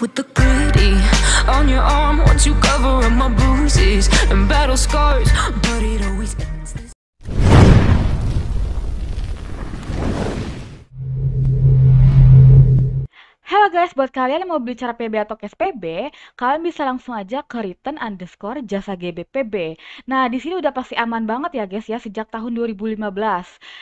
with the gritty On your arm once you cover up my bruises And battle scars, but it always Halo guys, buat kalian yang mau beli cara PB atau cash PB, kalian bisa langsung aja ke return underscore jasa GBPB. Nah, di sini udah pasti aman banget ya guys ya, sejak tahun 2015.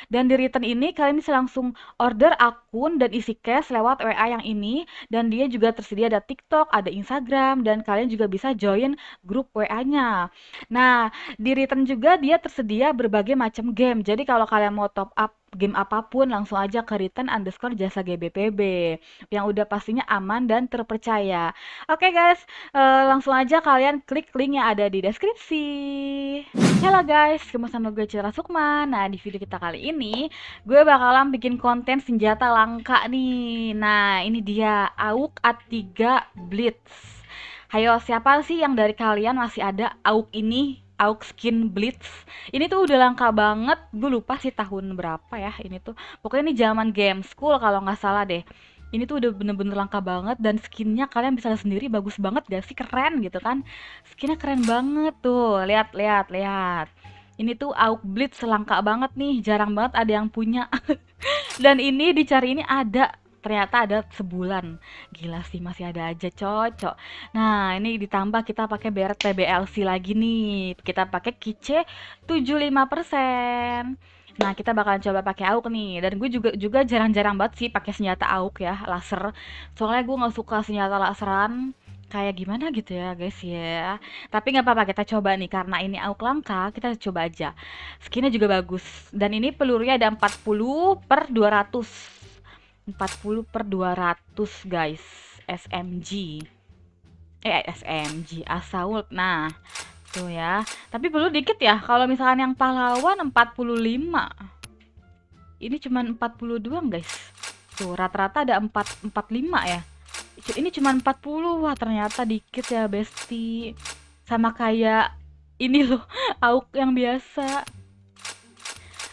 Dan di return ini, kalian bisa langsung order akun dan isi cash lewat WA yang ini. Dan dia juga tersedia ada TikTok, ada Instagram, dan kalian juga bisa join grup WA-nya. Nah, di return juga dia tersedia berbagai macam game. Jadi kalau kalian mau top up game apapun langsung aja ke return underscore jasa GBPB yang udah pastinya aman dan terpercaya. Oke okay guys, uh, langsung aja kalian klik link yang ada di deskripsi. Halo guys, ketemu sama gue Cira Sukma. Nah di video kita kali ini gue bakalan bikin konten senjata langka nih. Nah ini dia AUK A3 Blitz. Hayo siapa sih yang dari kalian masih ada AUK ini? Skin Blitz. Ini tuh udah langka banget. Gue lupa sih tahun berapa ya ini tuh. Pokoknya ini zaman game school kalau nggak salah deh. Ini tuh udah bener-bener langka banget dan skinnya kalian bisa lihat sendiri bagus banget gak sih keren gitu kan. Skinnya keren banget tuh. Lihat lihat lihat. Ini tuh Auk Blitz langka banget nih, jarang banget ada yang punya. dan ini dicari ini ada ternyata ada sebulan gila sih masih ada aja cocok nah ini ditambah kita pakai beret PBLC lagi nih kita pakai kice 75% Nah, kita bakalan coba pakai AUK nih. Dan gue juga juga jarang-jarang banget sih pakai senjata AUK ya, laser. Soalnya gue nggak suka senjata laseran kayak gimana gitu ya guys ya tapi nggak apa-apa kita coba nih karena ini auk langka kita coba aja skinnya juga bagus dan ini pelurunya ada 40 per 200 40 per 200 guys SMG eh SMG Assault ah, nah tuh ya tapi perlu dikit ya kalau misalkan yang pahlawan 45 ini cuma 42 guys tuh rata-rata ada 4 45 ya ini cuma 40 wah ternyata dikit ya besti sama kayak ini loh auk yang biasa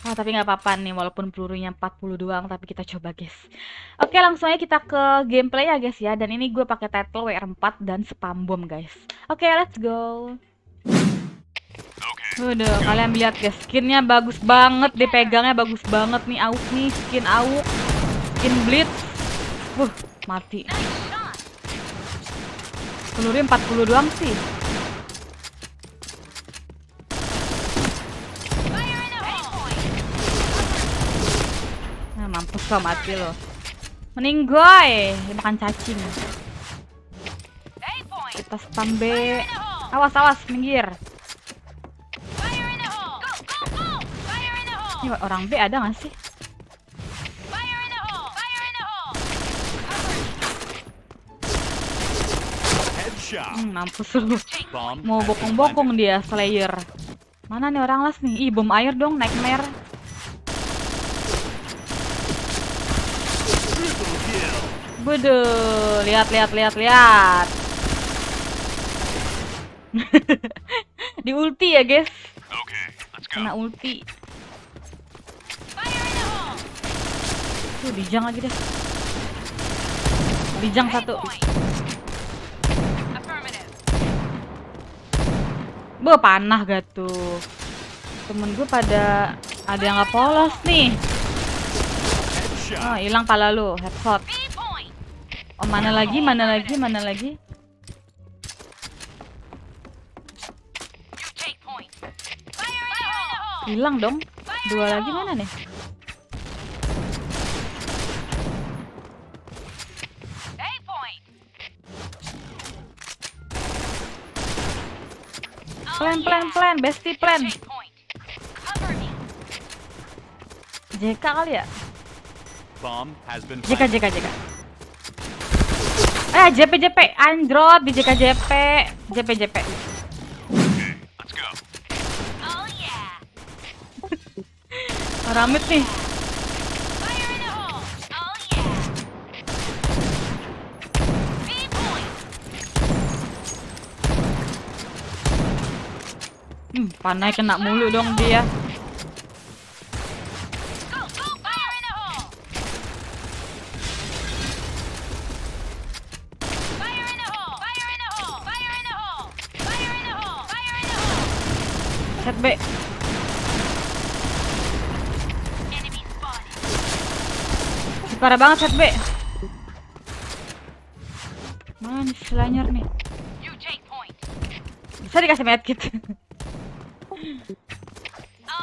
Oh, tapi nggak apa-apa nih, walaupun pelurunya 40 doang, tapi kita coba guys. Oke, langsung aja kita ke gameplay ya guys ya. Dan ini gue pakai title WR4 dan spam bom guys. Oke, let's go. Udah, kalian lihat guys, skinnya bagus banget, dipegangnya bagus banget nih AUK nih, skin AUK, skin blitz. Wuh, mati. Pelurunya 40 doang sih. gua mati loh. Mending gue makan cacing. Kita spam B. Awas awas minggir. Ini orang B ada gak sih? Hmm, mampus lu. Mau bokong-bokong dia Slayer. Mana nih orang las nih? Ih, bom air dong, nightmare. Waduh, lihat lihat lihat lihat. Di ulti ya, guys. Kena ulti. Tuh, dijang lagi deh. Dijang satu. Be panah gak tuh. Temen gue pada ada yang gak polos nih. Oh, hilang pala lu, headshot. Oh, mana lagi? Mana lagi? Mana lagi? Hilang dong. Dua lagi mana nih? Plan, plan, plan. Bestie plan. JK kali ya? JK, JK, JK. Eh, JP JP Android di JK JP. JP JP. Ramit nih. Hmm, panai kena mulu dong dia. parah banget set B. Mana nih nih? Bisa dikasih kit.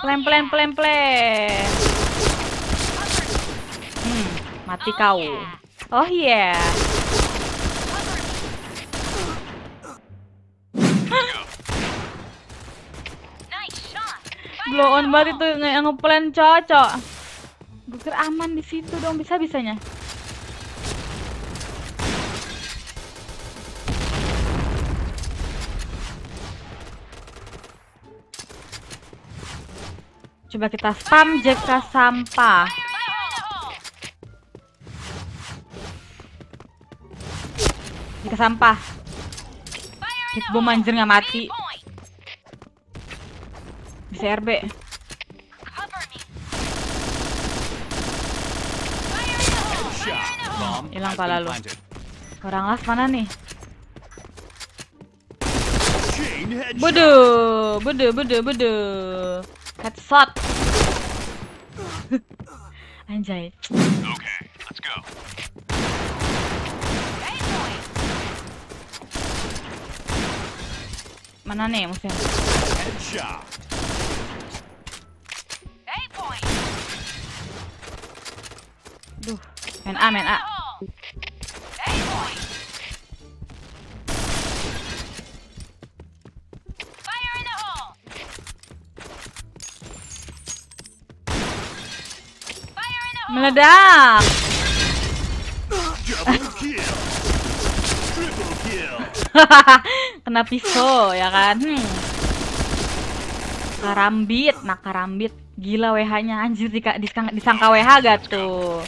Plem plem plem plem. Hmm, mati kau. Oh iya. Yeah. Blow on banget itu nge-plan cocok. Buker aman di situ dong bisa bisanya. Coba kita spam jeka sampah. Jeka sampah. Hit bom anjir nggak mati. Bisa RB. Hilang pala lu. Orang las mana nih? Bude, bude, bude, bude. Headshot. Anjay. Mana nih musuh? Duh, main A, main A. Meledak. Kena pisau ya kan. Hmm. Karambit, nak karambit. Gila WH-nya anjir disangka, disangka WH gak tuh.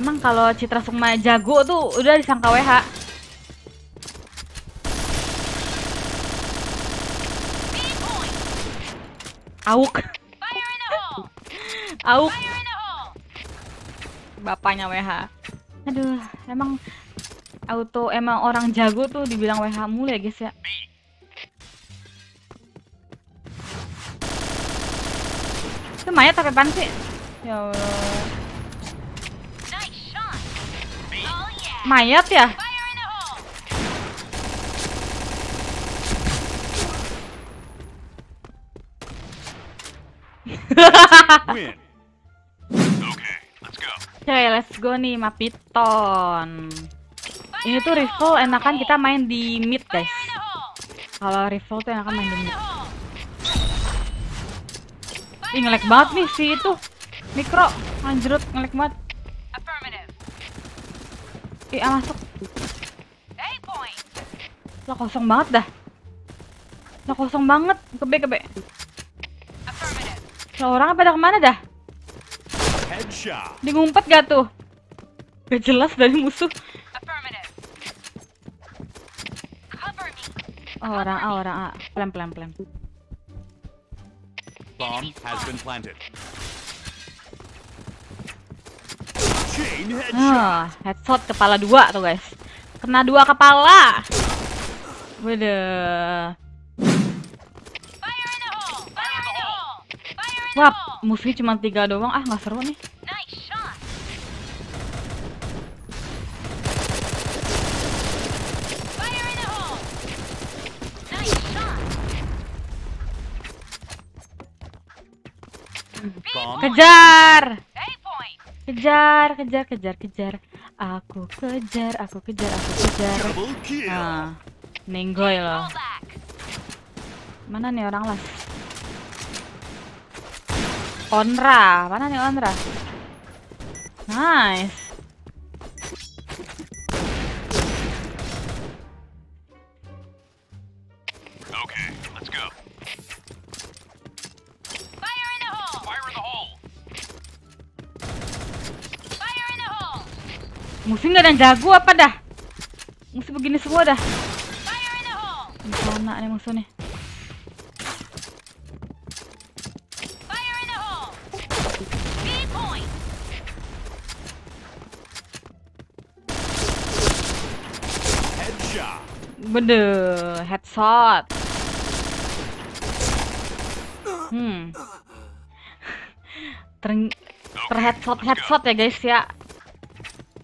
Emang kalau Citra Sukma jago tuh udah disangka WH. Auk. Auk. Bapaknya WH. Aduh, emang auto emang orang jago tuh dibilang WH mulu ya guys ya. Itu mayat pakai sih? Ya Allah. mayat ya? Oke, Okay, let's go. nih Mapiton. Ini tuh rifle enakan kita main di mid, guys. Kalau rifle tuh enakan main di mid. Ih, ngelag banget nih si itu. Mikro, anjrut ngelag banget iya ah, masuk. Lah kosong banget dah. lo kosong banget. Kebe kebe. Lah orang pada kemana dah? Headshot. ngumpet gak tuh? Gak jelas dari musuh. Oh, orang A, orang A. Plem, plem, plem. Bomb has been planted. Ah, headshot kepala dua tuh guys. Kena dua kepala. Wede. Wap musuhnya cuma tiga doang. Ah, nggak seru nih. Kejar! kejar, kejar, kejar, kejar. Aku kejar, aku kejar, aku kejar. Nah, nenggoy loh. Mana nih orang lah? Onra, mana nih Onra? Nice. Musuh nggak ada yang jago apa dah? Musuh begini semua dah. Mana nih musuh nih. Bener, headshot. Hmm. Ter, ter headshot headshot ya guys ya.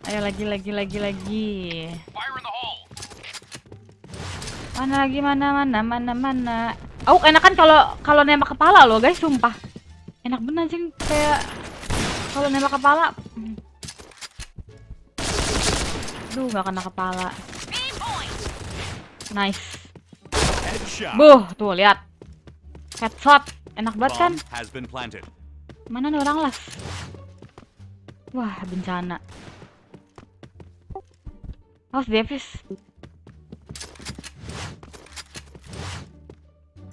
Ayo lagi lagi lagi lagi. Mana lagi mana mana mana mana. Aku oh, enakan kalau kalau nembak kepala loh guys, sumpah. Enak bener sih kayak kalau nembak kepala. Duh, gak kena kepala. Nice. Buh, tuh lihat. Headshot. Enak banget kan? Mana nih orang lah. Wah, bencana. House Davis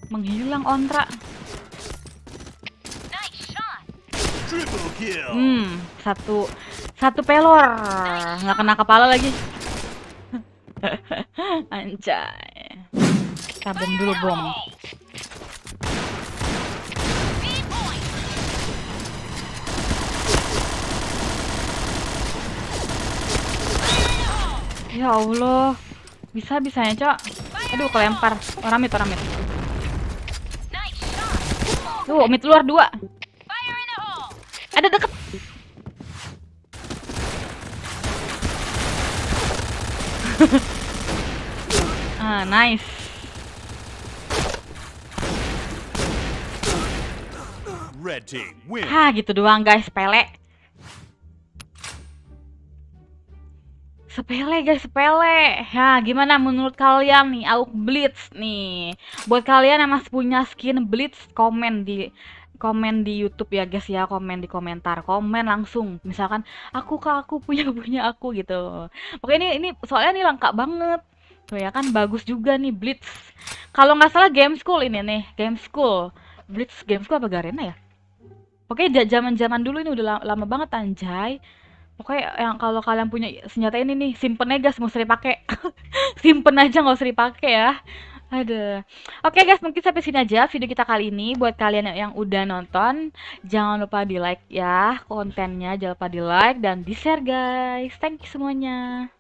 menghilang ontra. Hmm, satu satu pelor nggak kena kepala lagi. Anjay, kita bom dulu bom. Ya Allah. Bisa-bisanya, Cok. Aduh, kelempar. Orang oh, mit, orang oh, mit Tuh, mit luar dua. Ada deket. ah, nice. Red team win. Hah, gitu doang guys, pelek. sepele guys sepele ya gimana menurut kalian nih Auk Blitz nih buat kalian yang masih punya skin Blitz komen di komen di YouTube ya guys ya komen di komentar komen langsung misalkan aku ke aku punya punya aku gitu pokoknya ini ini soalnya ini lengkap banget tuh ya kan bagus juga nih Blitz kalau nggak salah Game School ini nih Game School Blitz Game School apa Garena ya Oke, zaman-zaman dulu ini udah lama banget anjay. Pokoknya yang kalau kalian punya senjata ini nih, simpen aja guys, nggak usah dipakai. simpen aja nggak usah dipakai ya. Ada. Oke okay guys, mungkin sampai sini aja video kita kali ini. Buat kalian yang udah nonton, jangan lupa di like ya kontennya. Jangan lupa di like dan di share guys. Thank you semuanya.